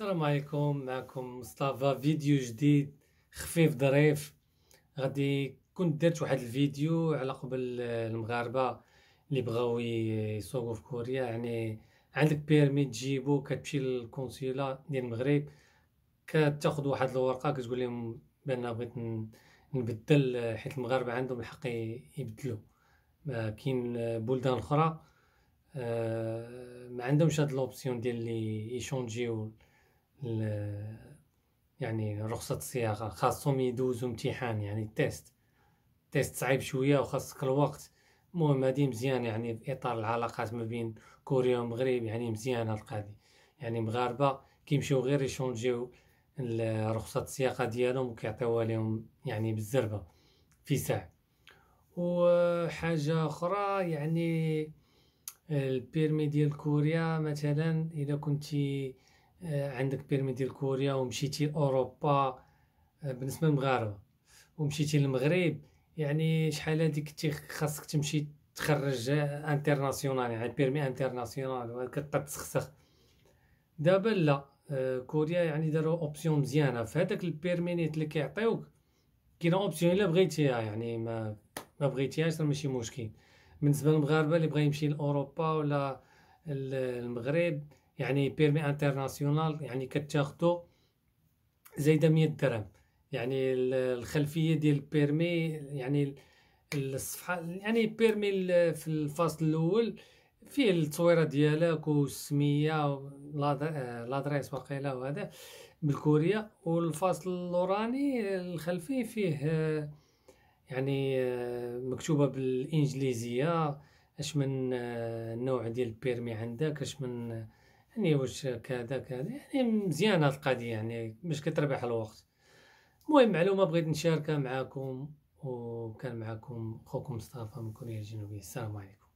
السلام عليكم معكم مصطفى فيديو جديد خفيف ظريف غادي كنت درت واحد الفيديو على قبل المغاربه اللي بغاو يسوقوا في كوريا يعني عندك بيرمي تجيبو كتمشي للكونسيلا ديال المغرب كتاخد واحد الورقه كتقول لهم بان بغيت نبدل حيت المغاربه عندهم الحق يبدلو كاين بلدان اخرى آه، ما عندهمش هاد لوبسيون ديال اللي يشونجيو يعني رخصة الصياغة خاصهم يدوزو امتحان يعني تيست تيست صعيب شوية وخاصك الوقت المهم هادي مزيان يعني في إطار العلاقات ما بين كوريا والمغرب يعني مزيانة القضية يعني مغاربة كيمشيو غير يشونجيو رخصة السياقة ديالهم وكيعطيوها لهم يعني بالزربة في ساعة وحاجة أخرى يعني البيرمي ديال كوريا مثلا إذا كنتي آه، عندك بيرمي ديال كوريا ومشيتي اوروبا آه، بالنسبه للمغاربه ومشيتي للمغرب يعني شحال هذيك كنتي خاصك تمشي تخرج انترناسيونال يعني بيرمي انترناسيونال كتبقى تسخسخ دابا لا آه، كوريا يعني داروا اوبسيون مزيانه في هذاك البيرمي نيت اللي كيعطيوك كاينه اوبسيون الا بغيتيها يعني ما ما بغيتيهاش راه ماشي مشكل بالنسبه للمغاربه اللي بغا يمشي لاوروبا ولا المغرب يعني بيرمي انترناسيونال يعني كتاخدو زايده 100 درهم يعني الخلفيه ديال البيرمي يعني الصفحه يعني بيرمي في الفصل الاول فيه التصويره ديالك والسميه لادريس وقيلا وهذا و والفصل اللوراني الخلفي فيه يعني مكتوبه بالانجليزيه اش من آه، نوع ديال البيرمي عندك اش من يعني واش كذا كذا يعني مزيان هاد القضيه يعني باش كتربح الوقت المهم معلومه بغيت نشاركها معاكم وكان معاكم خوكم مصطفى من كوريا الجنوبيه السلام عليكم